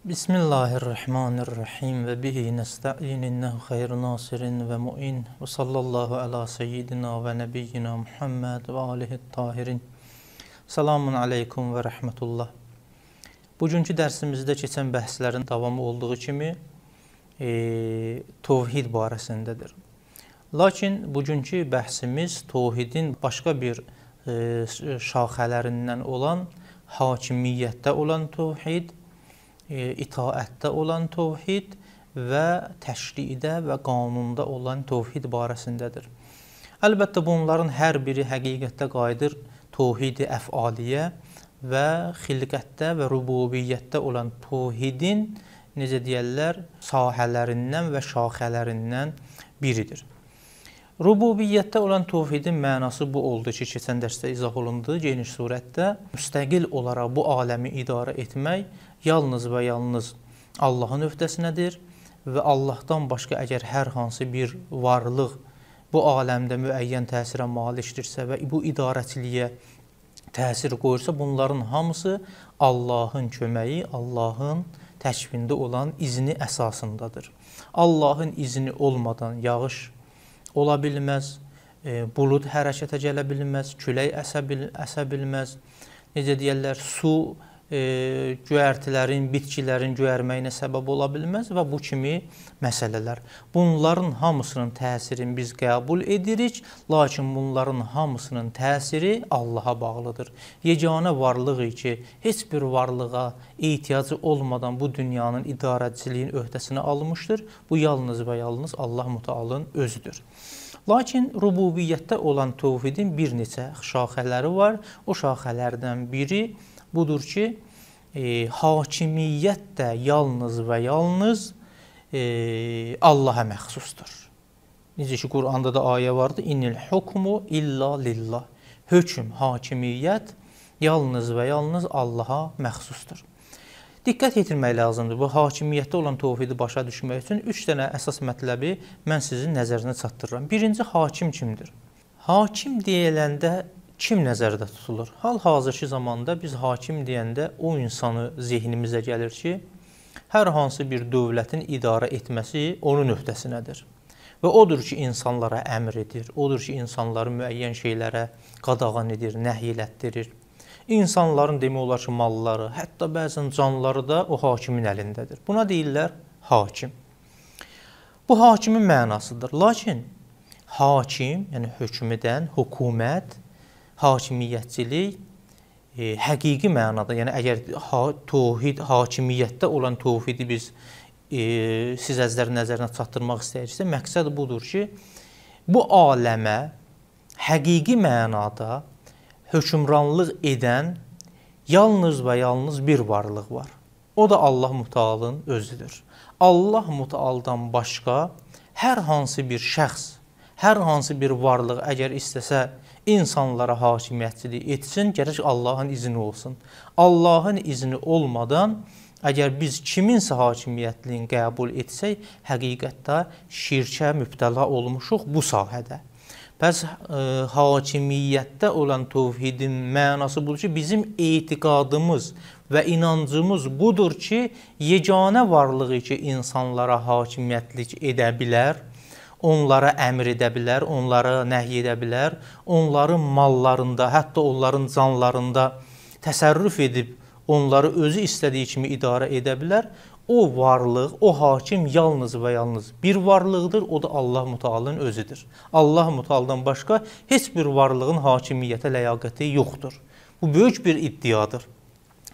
Bismillahirrahmanirrahim və bihi nəstəin innəhu xeyr nasirin və muin və sallallahu əla seyyidina və nəbiyyina Muhammed və alihi tahirin. Salamun aleykum və rəhmətullah. Bugünkü dərsimizdə keçən bəhslərin davamı olduğu kimi e, tovhid barəsindədir. Lakin bugünkü bəhsimiz tovhidin başqa bir e, şaxələrindən olan hakimiyyətdə olan tovhid, E, itaətdə olan tovhid və təşriqdə və qanunda olan tovhid barəsindədir. Əlbəttə bunların hər biri həqiqətdə qayıdır tovhidi əfaliyə və xilqətdə və rububiyyətdə olan tovhidin necə deyirlər sahələrindən və şaxələrindən biridir. Rububiyyətdə olan tövhidin mənası bu oldu ki, keçən dərsdə izah olundu geniş surətdə. Müstəqil olaraq bu aləmi idarə etmək yalnız və yalnız Allahın öhdəsinədir və Allahdan başqa əgər hər hansı bir varlıq bu aləmdə müəyyən təsirə malikdirsə və bu idarəçiliyə təsir qoyursa, bunların hamısı Allahın köməyi, Allahın təkvində olan izni əsasındadır. Allahın izni olmadan yağış ola bilməz, e, bulud hərəkətə gələ bilməz, külək əsə, bil əsə bilməz, necə deyərlər, su e, göyərtilərin, bitkilərin göyərməyinə səbəb ola bilməz və bu kimi məsələlər. Bunların hamısının təsirini biz qəbul edirik, lakin bunların hamısının təsiri Allaha bağlıdır. Yeganə varlığıq ki, heç bir varlığa ehtiyacı olmadan bu dünyanın idarəçiliyin öhdəsinə almışdır. Bu yalnız və yalnız Allah Mütəalın özüdür. Lakin rububiyyətdə olan təvhidin bir neçə şaxələri var. O şaxələrdən biri budur ki, e, hakimiyyət də yalnız və yalnız e, Allaha məxsusdur. Necə ki, Quranda da ayə vardı, innil hukmu illa lillah. Hökm, hakimiyyət yalnız və yalnız Allaha məxsusdur. Diqqət yetirmək lazımdır. Bu hakimiyyətdə olan tövhidi başa düşmək üçün 3 dənə əsas mətləbi mən sizin nəzərinizə çatdırıram. Birinci hakim kimdir? Hakim deyiləndə kim nəzərdə tutulur? Hal-hazırki zamanda biz hakim deyəndə o insanı zehnimizə gəlir ki, hər hansı bir dövlətin idarə etməsi onun öhdəsinədir. Və odur ki, insanlara əmr edir, odur ki, insanları müəyyən şeylərə qadağan edir, nəhy elətdirir. İnsanların demək olar ki, malları, hətta bəzən canları da o hakimin əlindədir. Buna deyirlər hakim. Bu hakimin mənasıdır. Lakin hakim, yəni hökm edən, hökumət hakimiyyətçilik e, həqiqi mənada, yəni əgər ha, tohid hakimiyyətdə olan tohidi biz e, siz əzizlərin nəzərinə çatdırmaq istəyiriksə, məqsəd budur ki, bu aləmə həqiqi mənada hökmranlıq edən yalnız və yalnız bir varlıq var. O da Allah Mütəalın özüdür. Allah Mütəaldan başqa hər hansı bir şəxs, hər hansı bir varlıq əgər istəsə, insanlara hakimiyyətçilik etsin, gərək Allahın izni olsun. Allahın izni olmadan əgər biz kiminsə hakimiyyətliyini qəbul etsək, həqiqətdə şirkə mübtəla olmuşuq bu sahədə. Bəs ə, e, hakimiyyətdə olan təvhidin mənası budur ki, bizim etiqadımız və inancımız budur ki, yeganə varlığı ki, insanlara hakimiyyətlik edə bilər onlara əmr edə bilər, onlara nəhy edə bilər, onların mallarında, hətta onların canlarında təsərrüf edib onları özü istədiyi kimi idarə edə bilər. O varlıq, o hakim yalnız və yalnız bir varlıqdır, o da Allah Mütəallanın özüdür. Allah Mütəallandan başqa heç bir varlığın hakimiyyətə ləyaqəti yoxdur. Bu böyük bir iddiadır.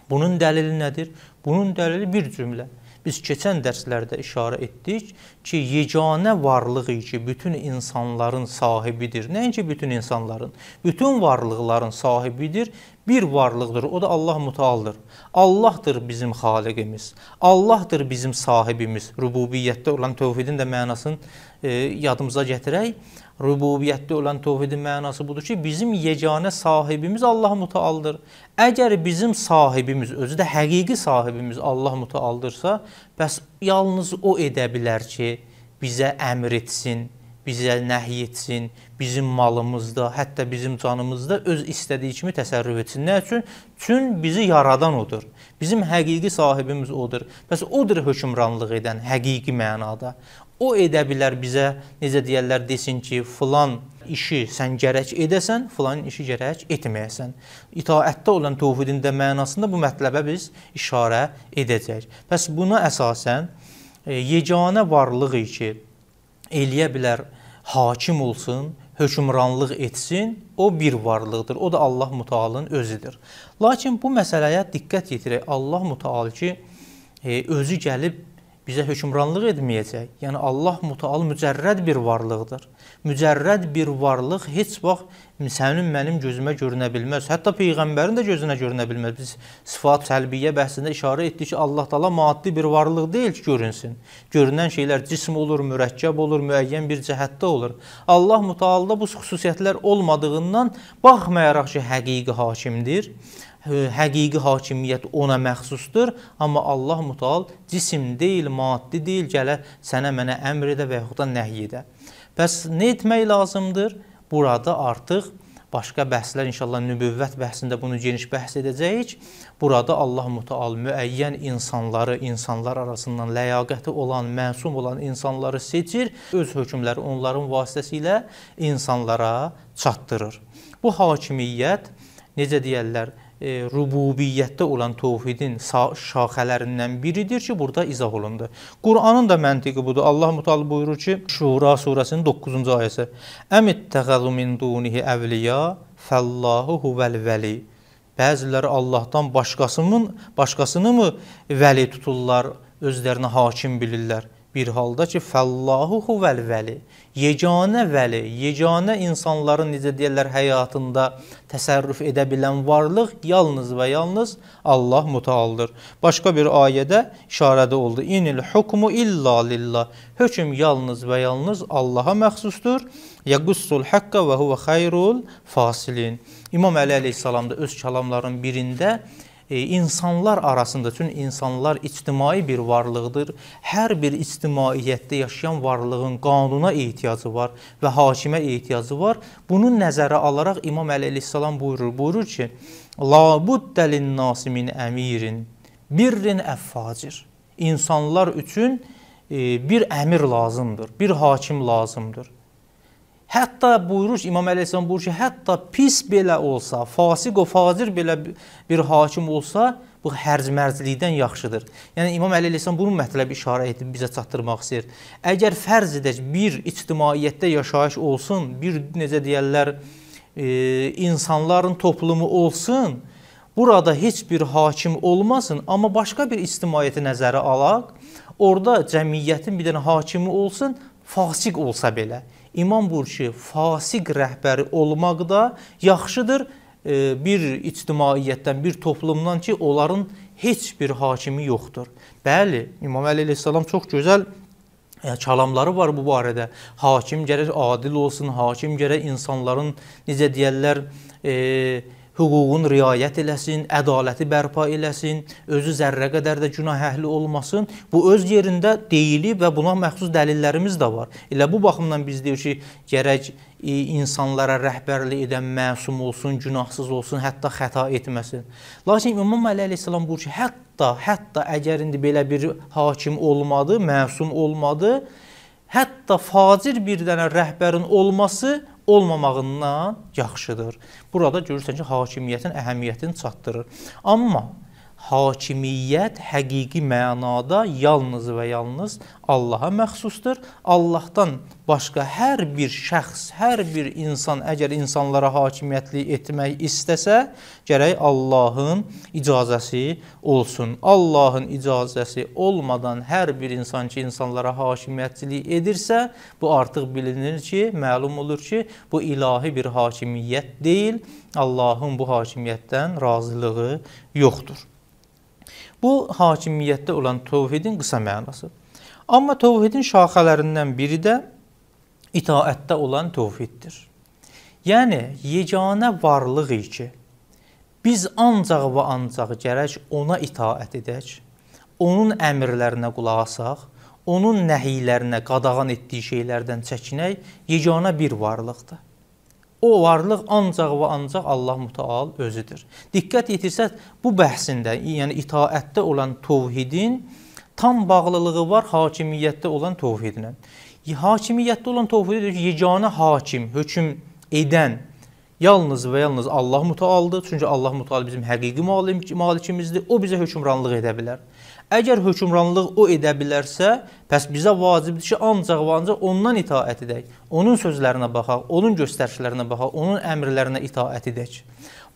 Bunun dəlili nədir? Bunun dəlili bir cümlə. Biz keçən dərslərdə işarə etdik ki, yeganə varlıq ki, bütün insanların sahibidir. Nəinki bütün insanların, bütün varlıqların sahibidir. Bir varlıqdır, o da Allah mütəaldır. Allahdır bizim xaliqimiz. Allahdır bizim sahibimiz. Rububiyyətdə olan tövhidin də mənasını e, yadımıza gətirək. Rububiyyətdə olan tövhidin mənası budur ki, bizim yeganə sahibimiz Allah mütəaldır. Əgər bizim sahibimiz, özü də həqiqi sahibimiz Allah mütəaldırsa, bəs yalnız o edə bilər ki, bizə əmr etsin, bizə nəhy etsin, bizim malımızda, hətta bizim canımızda öz istədiyi kimi təsərrüf etsin. Nə üçün? Çün bizi yaradan odur. Bizim həqiqi sahibimiz odur. Bəs odur hökmranlıq edən həqiqi mənada. O edə bilər bizə, necə deyirlər, desin ki, filan işi sən gərək edəsən, filan işi gərək etməyəsən. İtaətdə olan təvhidin də mənasında bu mətləbə biz işarə edəcəyik. Bəs buna əsasən e, yeganə varlığı ki, eləyə bilər hakim olsun, hökmranlıq etsin, o bir varlıqdır. O da Allah Mütəalın özüdür. Lakin bu məsələyə diqqət yetirək. Allah Mütəal ki, e, özü gəlib bizə hökmranlıq etməyəcək. Yəni Allah mütəal mücərrəd bir varlıqdır. Mücərrəd bir varlıq heç vaxt sənin mənim gözümə görünə bilməz. Hətta peyğəmbərin də gözünə görünə bilməz. Biz sifat səlbiyyə bəhsində işarə etdik ki, Allah təala maddi bir varlıq deyil ki, görünsün. Görünən şeylər cism olur, mürəkkəb olur, müəyyən bir cəhətdə olur. Allah mütəalda bu xüsusiyyətlər olmadığından baxmayaraq ki, həqiqi hakimdir həqiqi hakimiyyət ona məxsusdur, amma Allah Mutal cisim deyil, maddi deyil, gələ sənə mənə əmr edə və yaxud da nəhy edə. Bəs nə etmək lazımdır? Burada artıq başqa bəhslər inşallah nübüvvət bəhsində bunu geniş bəhs edəcəyik. Burada Allah Mutal müəyyən insanları, insanlar arasından ləyaqəti olan, məsum olan insanları seçir, öz hökmləri onların vasitəsilə insanlara çatdırır. Bu hakimiyyət necə deyirlər? e, rububiyyətdə olan təvhidin şaxələrindən biridir ki, burada izah olundu. Qur'anın da məntiqi budur. Allah Mütəallə buyurur ki, Şura surəsinin 9-cu ayəsi: "Əmittəğəzu min dunihi əvliya, fəllahu huvel vəli." Bəziləri Allahdan başqasının başqasını mı vəli tuturlar, özlərini hakim bilirlər? bir halda ki, fəllahu huvəl vəli, yeganə vəli, yeganə insanların necə deyirlər həyatında təsərrüf edə bilən varlıq yalnız və yalnız Allah mütəaldır. Başqa bir ayədə işarədə oldu. İnil hukmu illa lillah. Hökm yalnız və yalnız Allaha məxsusdur. Yəqussul haqqa və huvə xayrul fasilin. İmam Əli əleyhissalam da öz kəlamlarının birində E, insanlar arasında, çünki insanlar ictimai bir varlıqdır. Hər bir ictimaiyyətdə yaşayan varlığın qanuna ehtiyacı var və hakimə ehtiyacı var. Bunu nəzərə alaraq İmam Əli əleyhissalam buyurur, buyurur ki: "Labuddə lin-nasi min əmirin, birrin əffacir." İnsanlar üçün e, bir əmir lazımdır, bir hakim lazımdır. Hətta buyurur ki, İmam Əleyhisselam buyurur ki, hətta pis belə olsa, fasiq o fazir belə bir hakim olsa, bu hərc-mərzlikdən yaxşıdır. Yəni İmam Əleyhisselam bunun mətləbi işarə edib bizə çatdırmaq istəyir. Əgər fərz edək bir ictimaiyyətdə yaşayış olsun, bir necə deyirlər, e, insanların toplumu olsun, burada heç bir hakim olmasın, amma başqa bir ictimaiyyəti nəzərə alaq, orada cəmiyyətin bir dənə hakimi olsun, fasiq olsa belə. İmam Burki fasiq rəhbəri olmaq da yaxşıdır e, bir ictimaiyyətdən, bir toplumdan ki, onların heç bir hakimi yoxdur. Bəli, İmam Əli əleyhissalam çox gözəl e, kəlamları var bu barədə. Hakim gərək adil olsun, hakim gərək insanların necə deyirlər, e, hüququn riayət eləsin, ədaləti bərpa eləsin, özü zərrə qədər də günah əhli olmasın. Bu öz yerində deyilib və buna məxsus dəlillərimiz də var. Elə bu baxımdan biz deyir ki, gərək e, insanlara rəhbərlik edən məsum olsun, günahsız olsun, hətta xəta etməsin. Lakin İmam Əli əleyhissalam buyurur ki, hətta, hətta əgər indi belə bir hakim olmadı, məsum olmadı, hətta facir bir dənə rəhbərin olması olmamağından yaxşıdır. Burada görürsən ki, hakimiyyətin əhəmiyyətini çatdırır. Amma hakimiyyət həqiqi mənada yalnız və yalnız Allaha məxsusdur. Allahdan başqa hər bir şəxs, hər bir insan əgər insanlara hakimiyyətli etmək istəsə, gərək Allahın icazəsi olsun. Allahın icazəsi olmadan hər bir insan ki, insanlara hakimiyyətçilik edirsə, bu artıq bilinir ki, məlum olur ki, bu ilahi bir hakimiyyət deyil. Allahın bu hakimiyyətdən razılığı yoxdur. Bu hakimiyyətdə olan təvhidin qısa mənası. Amma təvhidin şaxələrindən biri də itaətdə olan təvhiddir. Yəni yeganə varlığıq ki, biz ancaq və ancaq gərək ona itaət edək, onun əmrlərinə qulaq asaq, onun nəhiylərinə qadağan etdiyi şeylərdən çəkinək, yeganə bir varlıqdır. O varlıq ancaq və ancaq Allah Mütəal özüdür. Diqqət yetirsək, bu bəhsində, yəni itaətdə olan təvhidin tam bağlılığı var hakimiyyətdə olan təvhidinə. Hakimiyyətdə olan təvhid yeganə hakim, hökm edən yalnız və yalnız Allah Mütəaldır. Çünki Allah Mütəal bizim həqiqi malikimizdir. O bizə hökmranlıq edə bilər. Əgər hökmranlıq o edə bilərsə, bəs bizə vacibdir ki, ancaq və ancaq ondan itaət edək. Onun sözlərinə baxaq, onun göstərişlərinə baxaq, onun əmrlərinə itaət edək.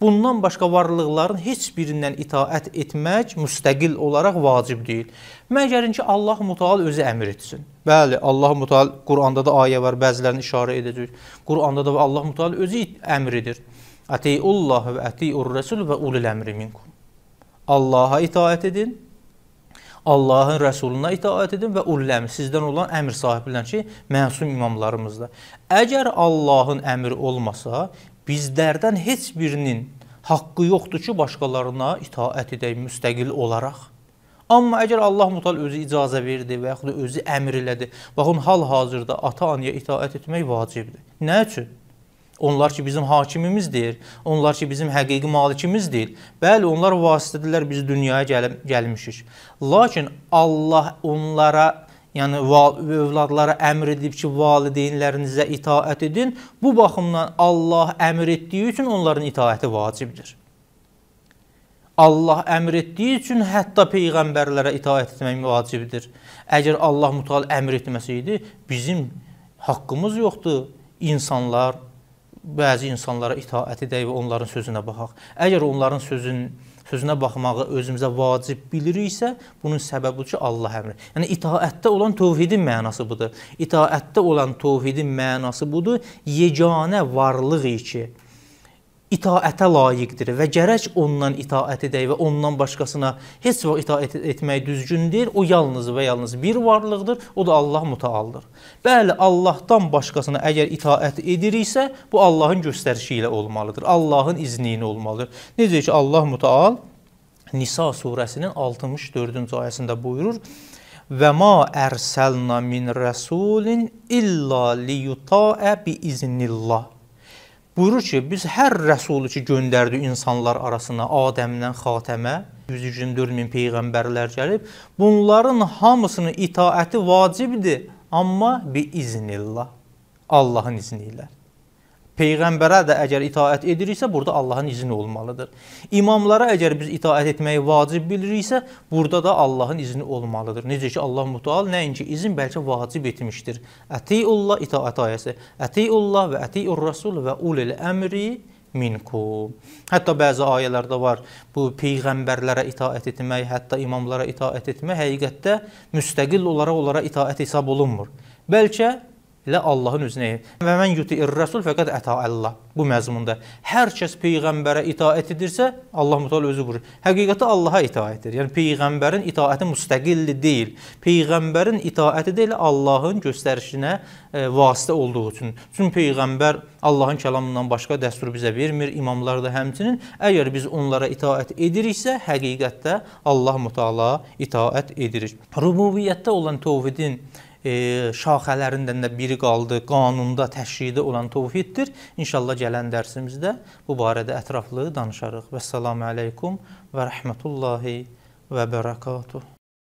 Bundan başqa varlıqların heç birindən itaət etmək müstəqil olaraq vacib deyil. Məgərin ki, Allah Mütəal özü əmr etsin. Bəli, Allah Mütəal Quranda da ayə var, bəzilərini işarə edəcək. Quranda da Allah Mütəal özü əmr edir. Ətiyullah və ətiyur rəsul və ulul əmri minkum. Allaha itaət edin Allahın rəsuluna itaat edin və ulləmi sizdən olan əmr sahiblərinə ki, məsum imamlarımızda. Əgər Allahın əmri olmasa, bizlərdən heç birinin haqqı yoxdur ki, başqalarına itaat edək müstəqil olaraq. Amma əgər Allah Mutal özü icazə verdi və yaxud da özü əmr elədi, baxın hal-hazırda ata-anaya itaat etmək vacibdir. Nə üçün? Onlar ki, bizim hakimimiz deyil. Onlar ki, bizim həqiqi malikimiz deyil. Bəli, onlar vasitədirlər, biz dünyaya gəl gəlmişik. Lakin Allah onlara, yəni övladlara əmr edib ki, valideynlərinizə itaət edin. Bu baxımdan Allah əmr etdiyi üçün onların itaəti vacibdir. Allah əmr etdiyi üçün hətta peyğəmbərlərə itaət etmək vacibdir. Əgər Allah mütəal əmr etməsəydi, bizim haqqımız yoxdur insanlar bəzi insanlara itaət edək və onların sözünə baxaq. Əgər onların sözün sözünə baxmağı özümüzə vacib biliriksə, bunun səbəbi ki, Allah əmri. Yəni itaətdə olan təvhidin mənası budur. İtaətdə olan təvhidin mənası budur. Yeganə varlıq ki, itaətə layiqdir və gərək ondan itaət edək və ondan başqasına heç vaxt itaət etmək düzgün deyil. O yalnız və yalnız bir varlıqdır, o da Allah mütəaldır. Bəli, Allahdan başqasına əgər itaət ediriksə, bu Allahın göstərişi ilə olmalıdır. Allahın izni ilə olmalıdır. Necə ki Allah mütəal Nisa surəsinin 64-cü ayəsində buyurur: "Və ma ərselna min rasulin illa liyuta'a bi iznillah." Buyurur ki, biz hər rəsulu ki göndərdi insanlar arasına, Adəmdən Xatəmə 124 min peyğəmbərlər gəlib. Bunların hamısının itaəti vacibdir, amma bi iznillah. Allahın izni ilə. Peyğəmbərə də əgər itaət ediriksə, burada Allahın izni olmalıdır. İmamlara əgər biz itaət etməyi vacib biliriksə, burada da Allahın izni olmalıdır. Necə ki Allah Mütəal nəinki izin, bəlkə vacib etmişdir. Ətiullah itaət ayəsi. Ətiullah və ətiur rasul və ulil əmri minkum. Hətta bəzi ayələrdə var. Bu peyğəmbərlərə itaət etmək, hətta imamlara itaət etmək həqiqətdə müstəqil olaraq onlara itaət hesab olunmur. Bəlkə Elə Allahın özünə. Və mən yutiir rəsul fəqət əta Allah. Bu məzmunda hər kəs peyğəmbərə itaat edirsə, Allah Mütəala özü vurur. Həqiqətə Allaha itaatdir. Yəni peyğəmbərin itaəti müstəqilli deyil. Peyğəmbərin itaəti də elə Allahın göstərişinə e, vasitə olduğu üçün. Çünki peyğəmbər Allahın kəlamından başqa dəstur bizə vermir, imamlar da həmçinin. Əgər biz onlara itaat ediriksə, həqiqətdə Allah Mütəala itaat edirik. Rububiyyətdə olan təvhidin e, şaxələrindən də biri qaldı qanunda təşridə olan tövhiddir. İnşallah gələn dərsimizdə bu barədə ətraflı danışarıq. Vəssalamu aleykum və rəhmətullahi və bərəkatuh.